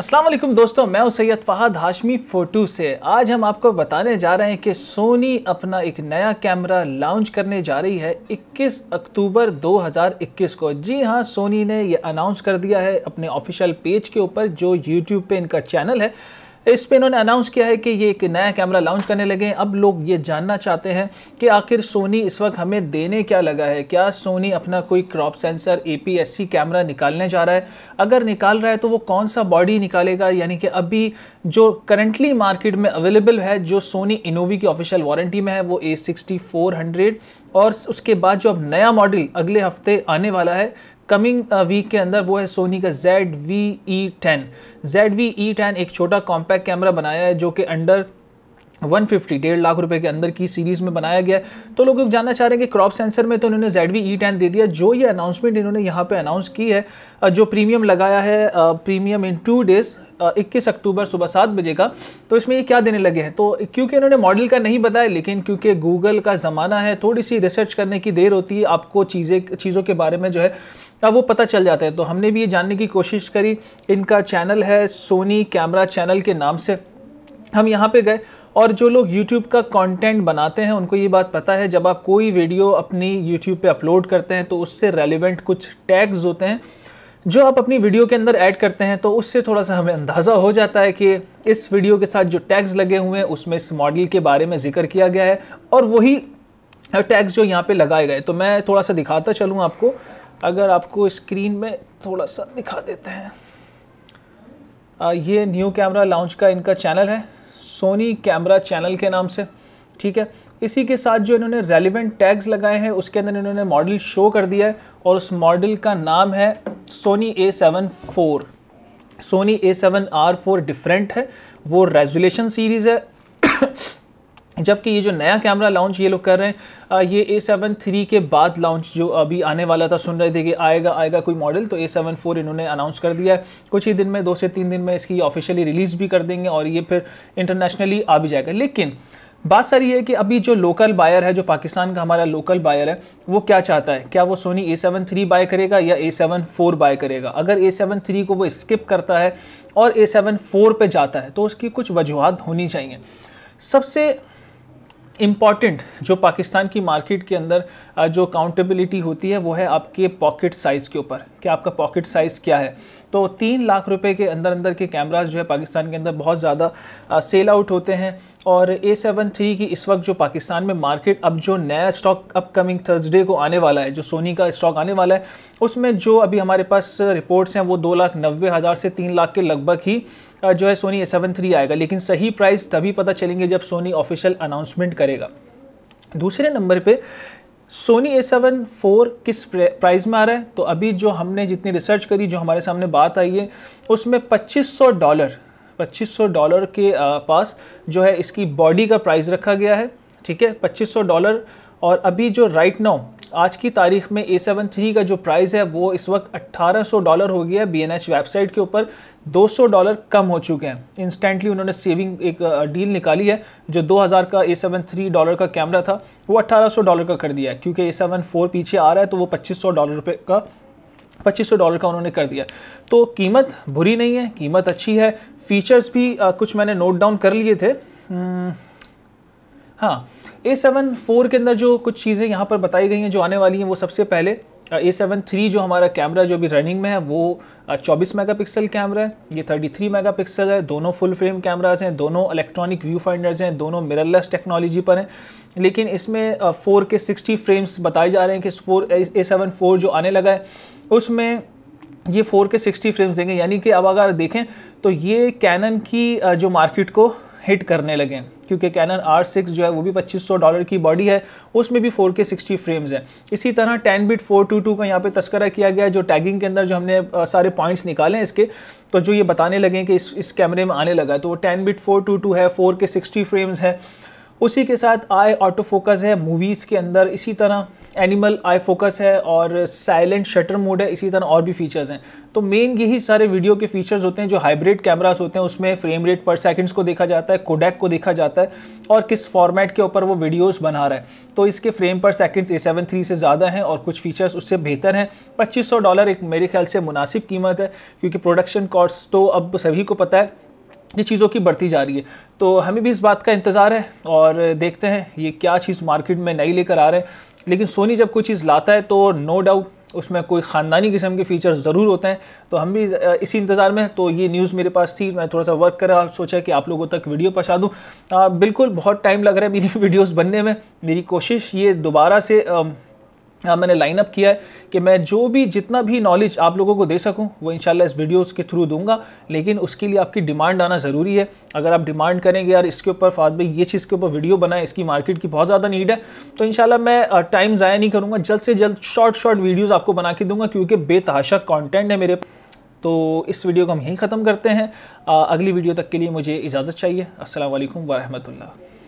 असलम दोस्तों मैं हूं सैयद फ़हद हाशमी फ़ोटू से आज हम आपको बताने जा रहे हैं कि सोनी अपना एक नया कैमरा लॉन्च करने जा रही है 21 अक्टूबर 2021 को जी हां सोनी ने ये अनाउंस कर दिया है अपने ऑफिशियल पेज के ऊपर जो यूट्यूब पे इनका चैनल है इस पर इन्होंने अनाउंस किया है कि ये एक नया कैमरा लॉन्च करने लगे हैं अब लोग ये जानना चाहते हैं कि आखिर सोनी इस वक्त हमें देने क्या लगा है क्या सोनी अपना कोई क्रॉप सेंसर ए कैमरा निकालने जा रहा है अगर निकाल रहा है तो वो कौन सा बॉडी निकालेगा यानी कि अभी जो करंटली मार्केट में अवेलेबल है जो सोनी इनोवी की ऑफिशियल वारंटी में है वो ए और उसके बाद जो अब नया मॉडल अगले हफ्ते आने वाला है कमिंग वीक uh, के अंदर वो है सोनी का Z V E ten Z V E ten एक छोटा कॉम्पैक्ट कैमरा बनाया है जो कि अंडर 150 फिफ्टी डेढ़ लाख रुपए के अंदर की सीरीज़ में बनाया गया तो लोग जानना चाह रहे हैं कि क्रॉप सेंसर में तो इन्होंने Z V E e ten दे दिया जो ये अनाउंसमेंट इन्होंने यहाँ पे अनाउंस की है जो प्रीमियम लगाया है प्रीमियम इन टू डेज़ इक्कीस अक्टूबर सुबह सात बजे का तो इसमें ये क्या देने लगे हैं तो क्योंकि इन्होंने मॉडल का नहीं बताया लेकिन क्योंकि गूगल का ज़माना है थोड़ी सी रिसर्च करने की देर होती है आपको चीज़ें चीज़ों के बारे में जो है अब वो पता चल जाता है तो हमने भी ये जानने की कोशिश करी इनका चैनल है सोनी कैमरा चैनल के नाम से हम यहाँ पे गए और जो लोग YouTube का कंटेंट बनाते हैं उनको ये बात पता है जब आप कोई वीडियो अपनी YouTube पे अपलोड करते हैं तो उससे रेलिवेंट कुछ टैग्स होते हैं जो आप अपनी वीडियो के अंदर ऐड करते हैं तो उससे थोड़ा सा हमें अंदाज़ा हो जाता है कि इस वीडियो के साथ जो टैग्स लगे हुए हैं उसमें इस मॉडल के बारे में जिक्र किया गया है और वही टैग्स जो यहाँ पे लगाए गए तो मैं थोड़ा सा दिखाता चलूँ आपको अगर आपको स्क्रीन में थोड़ा सा दिखा देते हैं आ, ये न्यू कैमरा लॉन्च का इनका चैनल है सोनी कैमरा चैनल के नाम से ठीक है इसी के साथ जो इन्होंने रेलिवेंट टैग्स लगाए हैं उसके अंदर इन्होंने मॉडल शो कर दिया है और उस मॉडल का नाम है Sony A seven four Sony A seven R four different है वो रेजुलेशन सीरीज़ है जबकि ये जो नया कैमरा लॉन्च ये लोग कर रहे हैं ये ए सेवन थ्री के बाद लॉन्च जो अभी आने वाला था सुन रहे थे कि आएगा आएगा कोई मॉडल तो ए सेवन फोर इन्होंने अनाउंस कर दिया है कुछ ही दिन में दो से तीन दिन में इसकी ऑफिशियली रिलीज़ भी कर देंगे और ये फिर इंटरनेशनली आ भी जाएगा लेकिन बात सर ये है कि अभी जो लोकल बायर है जो पाकिस्तान का हमारा लोकल बायर है वो क्या चाहता है क्या वो Sony A seven three buy करेगा या ए सेवन फोर बाय करेगा अगर ए सेवन थ्री को वो स्किप करता है और ए सेवन फोर पर जाता है तो उसकी कुछ वजूहत होनी चाहिए सबसे इम्पॉर्टेंट जो पाकिस्तान की मार्केट के अंदर जो काउंटेबिलिटी होती है वो है आपके पॉकेट साइज़ के ऊपर कि आपका पॉकेट साइज़ क्या है तो तीन लाख रुपए के अंदर अंदर के कैमराज जो है पाकिस्तान के अंदर बहुत ज़्यादा सेल आउट होते हैं और ए सेवन थ्री की इस वक्त जो पाकिस्तान में मार्केट अब जो नया स्टॉक अपकमिंग थर्सडे को आने वाला है जो सोनी का स्टॉक आने वाला है उसमें जो अभी हमारे पास रिपोर्ट्स हैं वो दो लाख नब्बे हज़ार से तीन लाख के लगभग ही जो है सोनी ए सेवन थ्री आएगा लेकिन सही प्राइस तभी पता चलेंगे जब सोनी ऑफिशियल अनाउंसमेंट करेगा दूसरे नंबर पे सोनी ए सेवन फोर किस प्राइस में आ रहा है तो अभी जो हमने जितनी रिसर्च करी जो हमारे सामने बात आई है उसमें 2500 डॉलर 2500 डॉलर के पास जो है इसकी बॉडी का प्राइस रखा गया है ठीक है 2500 डॉलर और अभी जो राइट नाउ आज की तारीख में ए सेवन थ्री का जो प्राइस है वो इस वक्त 1800 डॉलर हो गया है बी वेबसाइट के ऊपर 200 डॉलर कम हो चुके हैं इंस्टेंटली उन्होंने सेविंग एक डील निकाली है जो 2000 का ए सेवन थ्री डॉलर का कैमरा था वो 1800 डॉलर का कर दिया है क्योंकि ए सेवन फोर पीछे आ रहा है तो वो 2500 डॉलर रुपये का 2500 डॉलर का उन्होंने कर दिया तो कीमत बुरी नहीं है कीमत अच्छी है फीचर्स भी आ, कुछ मैंने नोट डाउन कर लिए थे हम्म, हाँ ए सेवन फोर के अंदर जो कुछ चीज़ें यहाँ पर बताई गई हैं जो आने वाली हैं वो सबसे पहले ए सेवन थ्री जो हमारा कैमरा जो अभी रनिंग में है वो चौबीस मेगा पिक्सल कैमरा है ये थर्टी थ्री मेगा पिक्सल है दोनों फुल फ्रेम कैमराज हैं दोनों इलेक्ट्रॉनिक व्यू फाइंडर्स हैं दोनों मिररलेस टेक्नोलॉजी पर हैं लेकिन इसमें फोर के सिक्सटी फ्रेम्स बताए जा रहे हैं कि फोर ए सेवन फोर जो आने लगा है उसमें ये फोर के सिक्सटी फ्रेम्स देंगे यानी कि अब अगर देखें तो ये कैनन की जो मार्केट को हिट करने लगे हैं क्योंकि कैनन आर सिक्स जो है वो भी पच्चीस सौ डॉलर की बॉडी है उसमें भी फोर के सिक्सटी फ्रेम्स हैं इसी तरह ten bit four two two का यहाँ पे तस्करा किया गया जो टैगिंग के अंदर जो हमने सारे पॉइंट्स निकाले हैं इसके तो जो ये बताने लगे कि इस इस कैमरे में आने लगा है तो वो ten bit four two two है फोर के सिक्सटी फ्रेम्स है उसी के साथ आई ऑटो फोकस है मूवीज़ के अंदर इसी तरह एनिमल आई फोकस है और साइलेंट शटर मोड है इसी तरह और भी फीचर्स हैं तो मेन यही सारे वीडियो के फीचर्स होते हैं जो हाइब्रिड कैमरास होते हैं उसमें फ्रेम रेट पर सेकंड्स को देखा जाता है कोडेक को देखा जाता है और किस फॉर्मेट के ऊपर वो वीडियोस बना रहा है तो इसके फ्रेम पर सेकंड्स ए सेवन थ्री से ज़्यादा हैं और कुछ फीचर्स उससे बेहतर हैं पच्चीस डॉलर एक मेरे ख्याल से मुनासिब कीमत है क्योंकि प्रोडक्शन कॉस्ट तो अब सभी को पता है ये चीज़ों की बढ़ती जा रही है तो हमें भी इस बात का इंतज़ार है और देखते हैं ये क्या चीज़ मार्केट में नई लेकर आ रहे हैं लेकिन सोनी जब कोई चीज़ लाता है तो नो डाउट उसमें कोई ख़ानदानी किस्म के फीचर्स ज़रूर होते हैं तो हम भी इसी इंतज़ार में तो ये न्यूज़ मेरे पास थी मैं थोड़ा सा वर्क करा सोचा कि आप लोगों तक वीडियो पहुँचा दूँ बिल्कुल बहुत टाइम लग रहा है मेरी वीडियोज़ बनने में मेरी कोशिश ये दोबारा से आ, आ, हाँ, मैंने लाइनअप किया है कि मैं जो भी जितना भी नॉलेज आप लोगों को दे सकूं वो इंशाल्लाह इस वीडियोस के थ्रू दूंगा लेकिन उसके लिए आपकी डिमांड आना ज़रूरी है अगर आप डिमांड करेंगे यार इसके ऊपर फाद भाई ये चीज़ के ऊपर वीडियो बनाए इसकी मार्केट की बहुत ज़्यादा नीड है तो इन मैं टाइम ज़ाया नहीं करूँगा जल्द से जल्द शॉर्ट शॉर्ट वीडियोज़ आपको बना के दूंगा क्योंकि बेतहाशा कॉन्टेंट है मेरे तो इस वीडियो को हम यहीं ख़त्म करते हैं अगली वीडियो तक के लिए मुझे इजाज़त चाहिए असल वरहमल